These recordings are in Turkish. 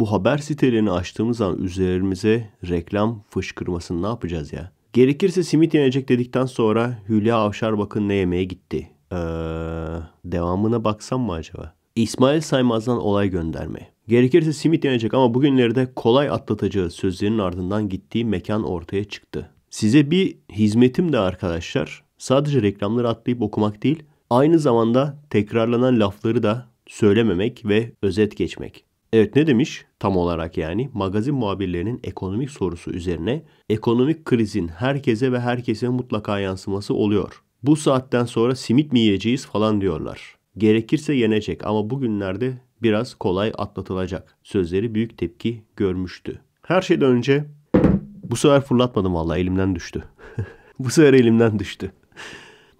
bu haber sitelerini açtığımız zaman üzerimize reklam fışkırmasını ne yapacağız ya? Gerekirse simit yenecek dedikten sonra Hülya Avşar bakın ne yemeye gitti. Ee, devamına baksam mı acaba? İsmail Saymaz'dan olay gönderme. Gerekirse simit yenecek ama bugünlerde kolay atlatacağı sözlerinin ardından gittiği mekan ortaya çıktı. Size bir hizmetim de arkadaşlar. Sadece reklamları atlayıp okumak değil, aynı zamanda tekrarlanan lafları da söylememek ve özet geçmek. Evet ne demiş tam olarak yani? Magazin muhabirlerinin ekonomik sorusu üzerine ekonomik krizin herkese ve herkese mutlaka yansıması oluyor. Bu saatten sonra simit mi yiyeceğiz falan diyorlar. Gerekirse yenecek ama bugünlerde biraz kolay atlatılacak. Sözleri büyük tepki görmüştü. Her şeyden önce bu sefer fırlatmadım vallahi elimden düştü. bu sefer elimden düştü.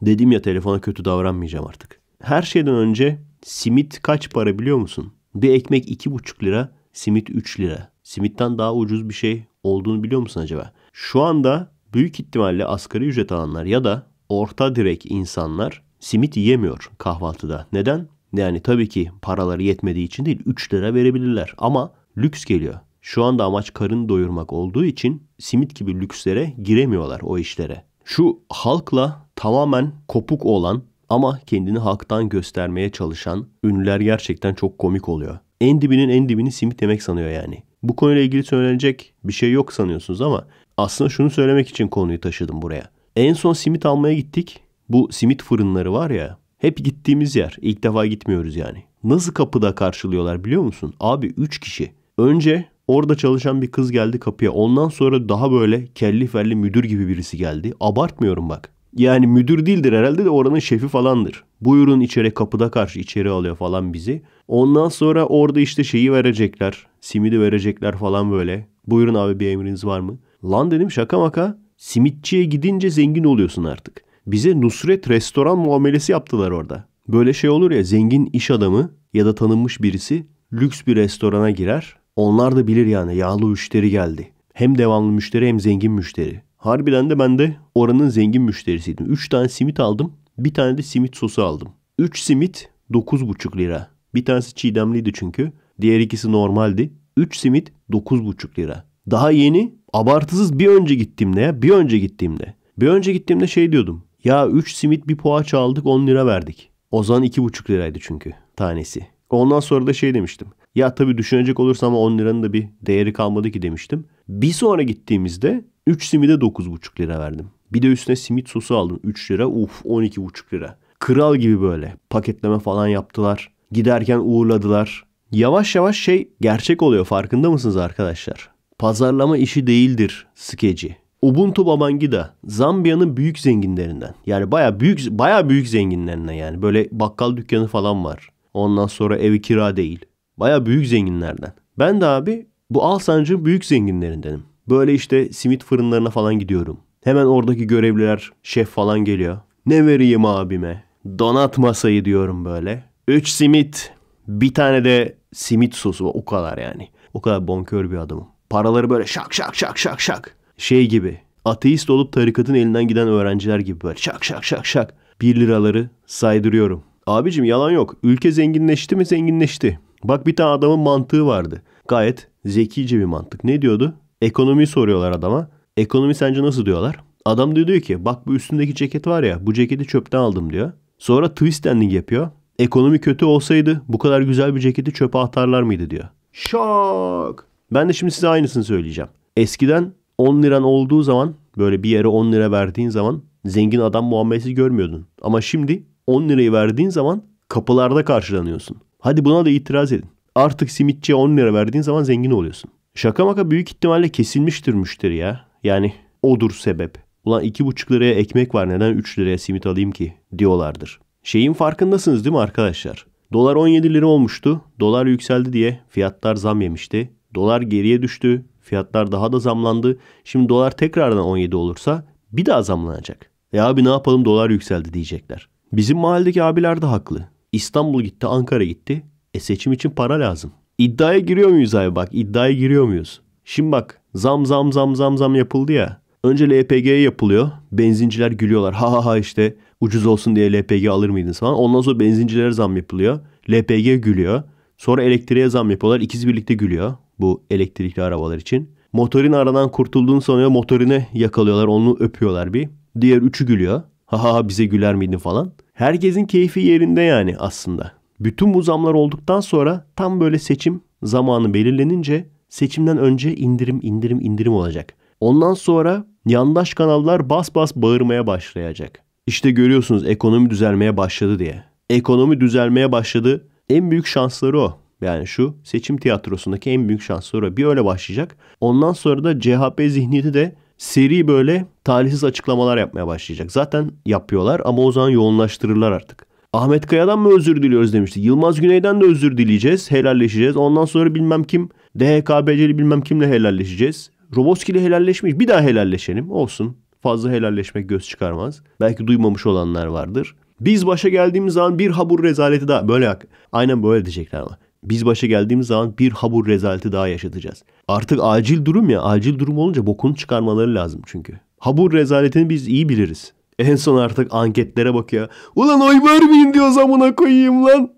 Dedim ya telefona kötü davranmayacağım artık. Her şeyden önce simit kaç para biliyor musun? Bir ekmek 2,5 lira, simit 3 lira. Simitten daha ucuz bir şey olduğunu biliyor musun acaba? Şu anda büyük ihtimalle asgari ücret alanlar ya da orta direk insanlar simit yemiyor kahvaltıda. Neden? Yani tabii ki paraları yetmediği için değil 3 lira verebilirler ama lüks geliyor. Şu anda amaç karın doyurmak olduğu için simit gibi lükslere giremiyorlar o işlere. Şu halkla tamamen kopuk olan ama kendini halktan göstermeye çalışan ünlüler gerçekten çok komik oluyor. En dibinin en dibini simit yemek sanıyor yani. Bu konuyla ilgili söylenecek bir şey yok sanıyorsunuz ama aslında şunu söylemek için konuyu taşıdım buraya. En son simit almaya gittik. Bu simit fırınları var ya hep gittiğimiz yer. İlk defa gitmiyoruz yani. Nasıl kapıda karşılıyorlar biliyor musun? Abi 3 kişi. Önce orada çalışan bir kız geldi kapıya. Ondan sonra daha böyle kelli felli müdür gibi birisi geldi. Abartmıyorum bak yani müdür değildir herhalde de oranın şefi falandır. Buyurun içeri kapıda karşı içeri alıyor falan bizi. Ondan sonra orada işte şeyi verecekler. Simidi verecekler falan böyle. Buyurun abi bir emriniz var mı? Lan dedim şaka maka. Simitçiye gidince zengin oluyorsun artık. Bize Nusret restoran muamelesi yaptılar orada. Böyle şey olur ya zengin iş adamı ya da tanınmış birisi lüks bir restorana girer. Onlar da bilir yani yağlı müşteri geldi. Hem devamlı müşteri hem zengin müşteri. Harbiden de ben de oranın zengin müşterisiydim. 3 tane simit aldım. Bir tane de simit sosu aldım. 3 simit 9,5 lira. Bir tanesi çiğdemliydi çünkü. Diğer ikisi normaldi. 3 simit 9,5 lira. Daha yeni abartısız bir önce gittiğimde ya bir önce gittiğimde. Bir önce gittiğimde şey diyordum. Ya 3 simit bir poğaça aldık 10 lira verdik. O Ozan 2,5 liraydı çünkü tanesi. Ondan sonra da şey demiştim. Ya tabii düşünecek olursam 10 liranın da bir değeri kalmadı ki demiştim. Bir sonra gittiğimizde 3 simide 9,5 lira verdim. Bir de üstüne simit sosu aldım 3 lira. Uf 12,5 lira. Kral gibi böyle paketleme falan yaptılar. Giderken uğurladılar. Yavaş yavaş şey gerçek oluyor farkında mısınız arkadaşlar? Pazarlama işi değildir skeci. Ubuntu da, Zambiya'nın büyük zenginlerinden. Yani baya büyük baya büyük zenginlerinden yani. Böyle bakkal dükkanı falan var. Ondan sonra evi kira değil. Baya büyük zenginlerden. Ben de abi bu Alsancı'nın büyük zenginlerindenim. Böyle işte simit fırınlarına falan gidiyorum. Hemen oradaki görevliler, şef falan geliyor. Ne vereyim abime? Donat masayı diyorum böyle. Üç simit. Bir tane de simit sosu. O kadar yani. O kadar bonkör bir adamım. Paraları böyle şak şak şak şak şak. Şey gibi. Ateist olup tarikatın elinden giden öğrenciler gibi böyle şak şak şak şak. Bir liraları saydırıyorum. Abicim yalan yok. Ülke zenginleşti mi zenginleşti. Bak bir tane adamın mantığı vardı. Gayet zekice bir mantık. Ne diyordu? Ekonomiyi soruyorlar adama. Ekonomi sence nasıl diyorlar. Adam diyor, diyor ki bak bu üstündeki ceket var ya bu ceketi çöpten aldım diyor. Sonra twist ending yapıyor. Ekonomi kötü olsaydı bu kadar güzel bir ceketi çöpe atarlar mıydı diyor. Şok. Ben de şimdi size aynısını söyleyeceğim. Eskiden 10 liran olduğu zaman böyle bir yere 10 lira verdiğin zaman zengin adam muamelesi görmüyordun. Ama şimdi 10 lirayı verdiğin zaman kapılarda karşılanıyorsun. Hadi buna da itiraz edin. Artık simitçiye 10 lira verdiğin zaman zengin oluyorsun. Şaka maka büyük ihtimalle kesilmiştir müşteri ya. Yani odur sebep. Ulan iki buçuk liraya ekmek var neden 3 liraya simit alayım ki diyorlardır. Şeyin farkındasınız değil mi arkadaşlar? Dolar 17 lira olmuştu. Dolar yükseldi diye fiyatlar zam yemişti. Dolar geriye düştü. Fiyatlar daha da zamlandı. Şimdi dolar tekrardan 17 olursa bir daha zamlanacak. E abi ne yapalım dolar yükseldi diyecekler. Bizim mahalledeki abiler de haklı. İstanbul gitti, Ankara gitti. E seçim için para lazım. İddiaya giriyor muyuz abi bak iddiaya giriyor muyuz? Şimdi bak zam zam zam zam zam yapıldı ya. Önce LPG yapılıyor. Benzinciler gülüyorlar. Ha ha ha işte ucuz olsun diye LPG alır mıydınız falan. Ondan sonra benzincilere zam yapılıyor. LPG gülüyor. Sonra elektriğe zam yapıyorlar. İkisi birlikte gülüyor bu elektrikli arabalar için. Motorin aradan kurtulduğunu sanıyor. Motorine yakalıyorlar. Onu öpüyorlar bir. Diğer üçü gülüyor. Ha ha bize güler miydin falan. Herkesin keyfi yerinde yani aslında. Bütün bu zamlar olduktan sonra tam böyle seçim zamanı belirlenince seçimden önce indirim indirim indirim olacak. Ondan sonra yandaş kanallar bas bas bağırmaya başlayacak. İşte görüyorsunuz ekonomi düzelmeye başladı diye. Ekonomi düzelmeye başladı. En büyük şansları o. Yani şu seçim tiyatrosundaki en büyük şansları o. Bir öyle başlayacak. Ondan sonra da CHP zihniyeti de seri böyle talihsiz açıklamalar yapmaya başlayacak. Zaten yapıyorlar ama o zaman yoğunlaştırırlar artık. Ahmet Kaya'dan mı özür diliyoruz demişti. Yılmaz Güney'den de özür dileyeceğiz. Helalleşeceğiz. Ondan sonra bilmem kim DHKBC'li bilmem kimle helalleşeceğiz. Roboski ile helalleşmiş. Bir daha helalleşelim. Olsun. Fazla helalleşmek göz çıkarmaz. Belki duymamış olanlar vardır. Biz başa geldiğimiz zaman bir habur rezaleti daha. Böyle aynen böyle diyecekler ama. Biz başa geldiğimiz zaman bir habur rezaleti daha yaşatacağız. Artık acil durum ya. Acil durum olunca bokunu çıkarmaları lazım çünkü. Habur rezaletini biz iyi biliriz. En son artık anketlere bakıyor. Ulan oy vermeyin diyor zamana koyayım lan.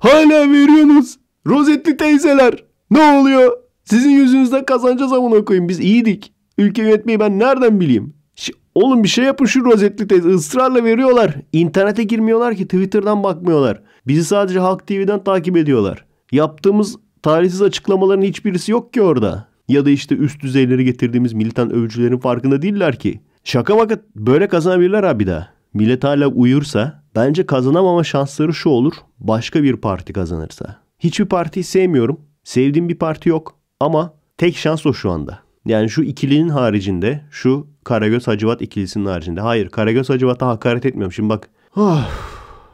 Hala veriyorsunuz. Rozetli teyzeler. Ne oluyor? Sizin yüzünüzden kazanacağız amına koyayım. Biz iyiydik. Ülke yönetmeyi ben nereden bileyim? Ş- Oğlum bir şey yapın şu rozetli teyze. Israrla veriyorlar. İnternete girmiyorlar ki. Twitter'dan bakmıyorlar. Bizi sadece Halk TV'den takip ediyorlar. Yaptığımız tarihsiz açıklamaların hiçbirisi yok ki orada. Ya da işte üst düzeyleri getirdiğimiz militan övcülerin farkında değiller ki. Şaka maka böyle kazanabilirler abi de. Millet hala uyursa bence kazanamama şansları şu olur. Başka bir parti kazanırsa. Hiçbir partiyi sevmiyorum. Sevdiğim bir parti yok. Ama tek şans o şu anda. Yani şu ikilinin haricinde şu Karagöz Hacivat ikilisinin haricinde. Hayır Karagöz Hacivat'a hakaret etmiyorum. Şimdi bak. Oh,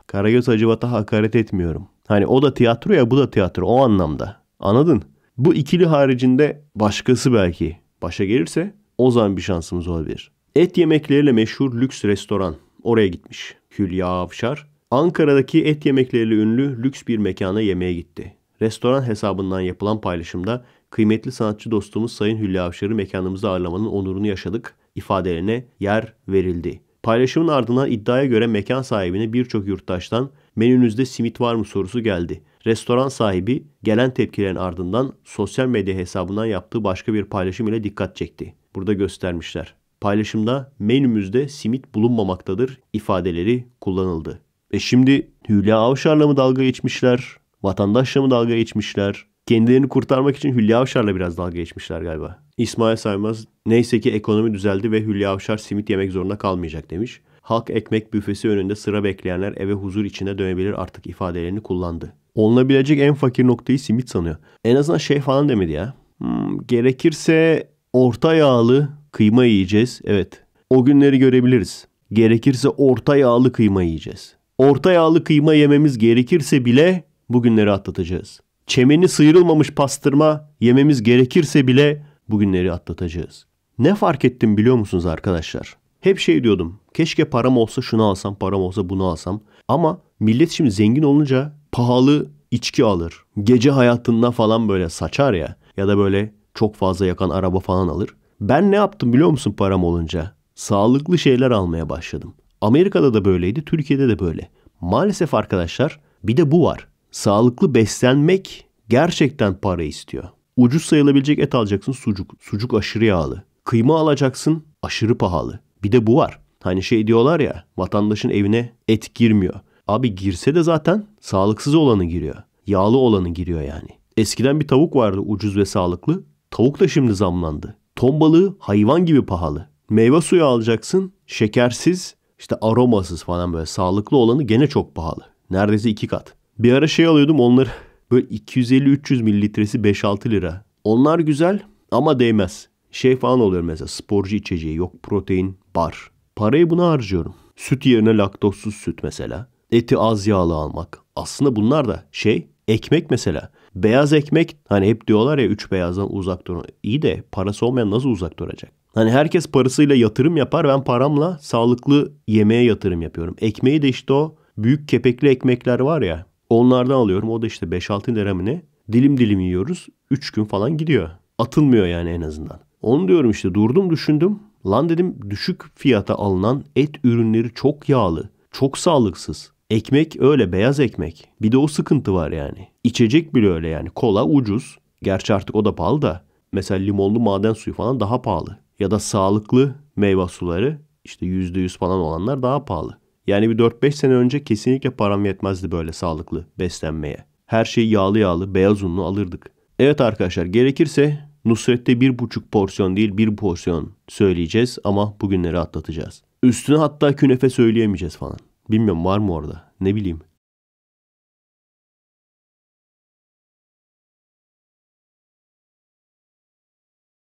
Karagöz Hacivat'a hakaret etmiyorum. Hani o da tiyatro ya bu da tiyatro o anlamda. Anladın? Bu ikili haricinde başkası belki başa gelirse o zaman bir şansımız olabilir. Et yemekleriyle meşhur lüks restoran. Oraya gitmiş. Hülya Avşar. Ankara'daki et yemekleriyle ünlü lüks bir mekana yemeğe gitti. Restoran hesabından yapılan paylaşımda kıymetli sanatçı dostumuz Sayın Hülya Avşar'ı mekanımızda ağırlamanın onurunu yaşadık ifadelerine yer verildi. Paylaşımın ardından iddiaya göre mekan sahibine birçok yurttaştan menünüzde simit var mı sorusu geldi. Restoran sahibi gelen tepkilerin ardından sosyal medya hesabından yaptığı başka bir paylaşım ile dikkat çekti. Burada göstermişler paylaşımda menümüzde simit bulunmamaktadır ifadeleri kullanıldı. E şimdi Hülya Avşar'la mı dalga geçmişler? Vatandaşla mı dalga geçmişler? Kendilerini kurtarmak için Hülya Avşar'la biraz dalga geçmişler galiba. İsmail Saymaz neyse ki ekonomi düzeldi ve Hülya Avşar simit yemek zorunda kalmayacak demiş. Halk ekmek büfesi önünde sıra bekleyenler eve huzur içine dönebilir artık ifadelerini kullandı. Olunabilecek en fakir noktayı simit sanıyor. En azından şey falan demedi ya. Hmm, gerekirse orta yağlı Kıyma yiyeceğiz. Evet. O günleri görebiliriz. Gerekirse orta yağlı kıyma yiyeceğiz. Orta yağlı kıyma yememiz gerekirse bile bugünleri atlatacağız. Çemeni sıyrılmamış pastırma yememiz gerekirse bile bugünleri atlatacağız. Ne fark ettim biliyor musunuz arkadaşlar? Hep şey diyordum. Keşke param olsa şunu alsam, param olsa bunu alsam. Ama millet şimdi zengin olunca pahalı içki alır. Gece hayatında falan böyle saçar ya. Ya da böyle çok fazla yakan araba falan alır. Ben ne yaptım biliyor musun param olunca? Sağlıklı şeyler almaya başladım. Amerika'da da böyleydi, Türkiye'de de böyle. Maalesef arkadaşlar bir de bu var. Sağlıklı beslenmek gerçekten para istiyor. Ucuz sayılabilecek et alacaksın sucuk. Sucuk aşırı yağlı. Kıyma alacaksın aşırı pahalı. Bir de bu var. Hani şey diyorlar ya vatandaşın evine et girmiyor. Abi girse de zaten sağlıksız olanı giriyor. Yağlı olanı giriyor yani. Eskiden bir tavuk vardı ucuz ve sağlıklı. Tavuk da şimdi zamlandı. Ton balığı hayvan gibi pahalı. Meyve suyu alacaksın şekersiz işte aromasız falan böyle sağlıklı olanı gene çok pahalı. Neredeyse iki kat. Bir ara şey alıyordum onları böyle 250-300 mililitresi 5-6 lira. Onlar güzel ama değmez. Şey falan oluyor mesela sporcu içeceği yok protein bar. Parayı buna harcıyorum. Süt yerine laktozsuz süt mesela. Eti az yağlı almak. Aslında bunlar da şey ekmek mesela. Beyaz ekmek hani hep diyorlar ya üç beyazdan uzak dur. İyi de parası olmayan nasıl uzak duracak? Hani herkes parasıyla yatırım yapar. Ben paramla sağlıklı yemeğe yatırım yapıyorum. Ekmeği de işte o büyük kepekli ekmekler var ya. Onlardan alıyorum. O da işte 5-6 lira mı ne? Dilim dilim yiyoruz. 3 gün falan gidiyor. Atılmıyor yani en azından. Onu diyorum işte durdum düşündüm. Lan dedim düşük fiyata alınan et ürünleri çok yağlı, çok sağlıksız. Ekmek öyle beyaz ekmek. Bir de o sıkıntı var yani. İçecek bile öyle yani. Kola ucuz. Gerçi artık o da pahalı da. Mesela limonlu maden suyu falan daha pahalı. Ya da sağlıklı meyve suları işte %100 falan olanlar daha pahalı. Yani bir 4-5 sene önce kesinlikle param yetmezdi böyle sağlıklı beslenmeye. Her şeyi yağlı yağlı beyaz unlu alırdık. Evet arkadaşlar gerekirse Nusret'te bir buçuk porsiyon değil bir porsiyon söyleyeceğiz ama bugünleri atlatacağız. Üstüne hatta künefe söyleyemeyeceğiz falan. Bilmiyorum var mı orada? Ne bileyim.